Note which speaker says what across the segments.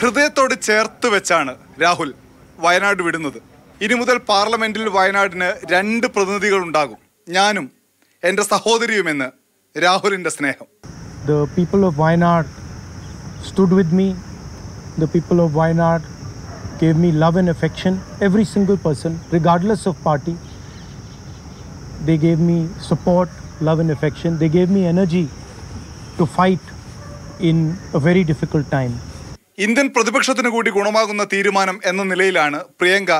Speaker 1: ഹൃദയത്തോട് ചേർത്ത് വെച്ചാണ് രാഹുൽ വയനാട് വിടുന്നത് ഇനി മുതൽ പാർലമെന്റിൽ വയനാടിന് രണ്ട് പ്രതിനിധികൾ ഉണ്ടാകും ഞാനും എൻ്റെ സഹോദരിയുമെന്ന് രാഹുലിൻ്റെ സ്നേഹം
Speaker 2: the people of Wayanad stood with me the people of Wayanad gave me love and affection every single person regardless of party they gave me support love and affection they gave me energy to fight Indian
Speaker 1: പ്രതിപക്ഷത്തിന് കൂടി ഗുണമാകുന്ന തീരുമാനം എന്ന നിലയിലാണ് പ്രിയങ്ക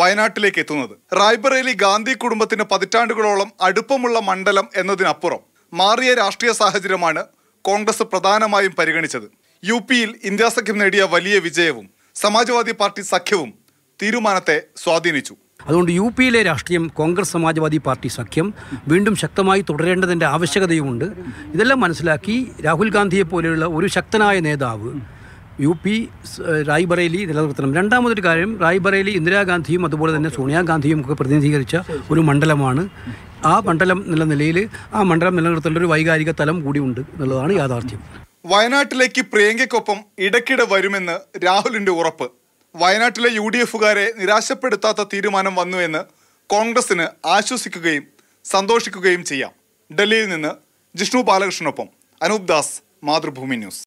Speaker 1: വയനാട്ടിലേക്ക് എത്തുന്നത് റായ്ബറേലി ഗാന്ധി കുടുംബത്തിന് പതിറ്റാണ്ടുകളോളം അടുപ്പമുള്ള മണ്ഡലം എന്നതിനപ്പുറം മാറിയ രാഷ്ട്രീയ സാഹചര്യമാണ് കോൺഗ്രസ് പ്രധാനമായും പരിഗണിച്ചത് യു പിയിൽ ഇന്ത്യാ സഖ്യം നേടിയ വലിയ വിജയവും സമാജ്വാദി പാർട്ടി സഖ്യവും തീരുമാനത്തെ സ്വാധീനിച്ചു
Speaker 3: അതുകൊണ്ട് യു പിയിലെ രാഷ്ട്രീയം കോൺഗ്രസ് സമാജ്വാദി പാർട്ടി സഖ്യം വീണ്ടും ശക്തമായി തുടരേണ്ടതിൻ്റെ ആവശ്യകതയുമുണ്ട് ഇതെല്ലാം മനസ്സിലാക്കി രാഹുൽ ഗാന്ധിയെ പോലെയുള്ള ഒരു ശക്തനായ നേതാവ് യു പി റായ്ബറേലി നിലനിർത്തണം രണ്ടാമതൊരു കാര്യം റായ്ബറേലി ഇന്ദിരാഗാന്ധിയും അതുപോലെ തന്നെ സോണിയാഗാന്ധിയും ഒക്കെ പ്രതിനിധീകരിച്ച ഒരു മണ്ഡലമാണ് ആ മണ്ഡലം എന്നുള്ള നിലയിൽ ആ മണ്ഡലം നിലനിർത്തേണ്ട ഒരു വൈകാരിക തലം കൂടിയുണ്ട് എന്നുള്ളതാണ് യാഥാർത്ഥ്യം
Speaker 1: വയനാട്ടിലേക്ക് പ്രിയങ്കയ്ക്കൊപ്പം ഇടയ്ക്കിടെ വരുമെന്ന് രാഹുലിന്റെ ഉറപ്പ് വയനാട്ടിലെ യു ഡി എഫുകാരെ നിരാശപ്പെടുത്താത്ത തീരുമാനം വന്നുവെന്ന് കോൺഗ്രസിന് ആശ്വസിക്കുകയും സന്തോഷിക്കുകയും ചെയ്യാം ഡൽഹിയിൽ നിന്ന് ജിഷ്ണു ബാലകൃഷ്ണനൊപ്പം അനൂപ് ദാസ് മാതൃഭൂമി ന്യൂസ്